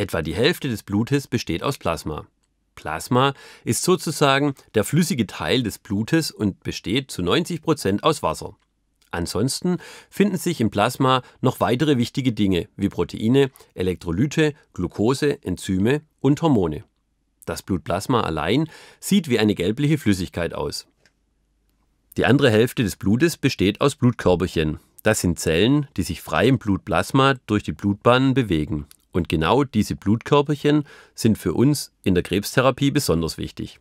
Etwa die Hälfte des Blutes besteht aus Plasma. Plasma ist sozusagen der flüssige Teil des Blutes und besteht zu 90 Prozent aus Wasser. Ansonsten finden sich im Plasma noch weitere wichtige Dinge wie Proteine, Elektrolyte, Glucose, Enzyme und Hormone. Das Blutplasma allein sieht wie eine gelbliche Flüssigkeit aus. Die andere Hälfte des Blutes besteht aus Blutkörperchen. Das sind Zellen, die sich frei im Blutplasma durch die Blutbahnen bewegen. Und genau diese Blutkörperchen sind für uns in der Krebstherapie besonders wichtig